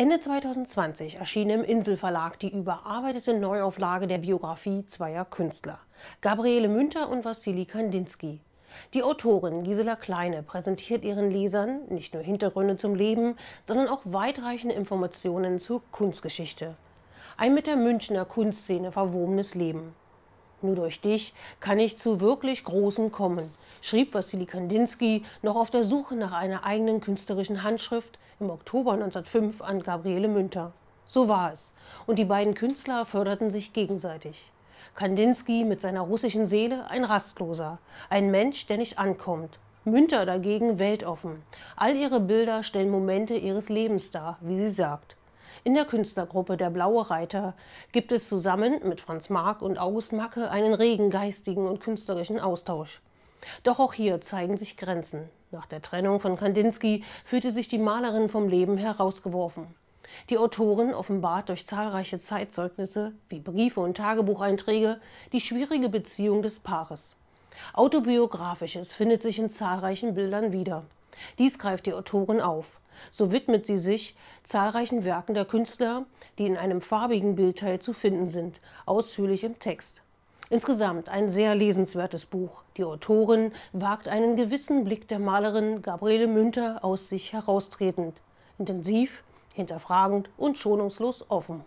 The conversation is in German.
Ende 2020 erschien im Inselverlag die überarbeitete Neuauflage der Biografie zweier Künstler, Gabriele Münter und Wassili Kandinsky. Die Autorin Gisela Kleine präsentiert ihren Lesern nicht nur Hintergründe zum Leben, sondern auch weitreichende Informationen zur Kunstgeschichte. Ein mit der Münchner Kunstszene verwobenes Leben. Nur durch dich kann ich zu wirklich Großen kommen, schrieb Wassili Kandinsky noch auf der Suche nach einer eigenen künstlerischen Handschrift im Oktober 1905 an Gabriele Münter. So war es. Und die beiden Künstler förderten sich gegenseitig. Kandinsky mit seiner russischen Seele ein Rastloser, ein Mensch, der nicht ankommt. Münter dagegen weltoffen. All ihre Bilder stellen Momente ihres Lebens dar, wie sie sagt. In der Künstlergruppe Der Blaue Reiter gibt es zusammen mit Franz Mark und August Macke einen regen geistigen und künstlerischen Austausch. Doch auch hier zeigen sich Grenzen. Nach der Trennung von Kandinsky fühlte sich die Malerin vom Leben herausgeworfen. Die Autorin offenbart durch zahlreiche Zeitzeugnisse wie Briefe und Tagebucheinträge die schwierige Beziehung des Paares. Autobiografisches findet sich in zahlreichen Bildern wieder. Dies greift die Autorin auf. So widmet sie sich zahlreichen Werken der Künstler, die in einem farbigen Bildteil zu finden sind, ausführlich im Text. Insgesamt ein sehr lesenswertes Buch. Die Autorin wagt einen gewissen Blick der Malerin Gabriele Münter aus sich heraustretend, intensiv, hinterfragend und schonungslos offen.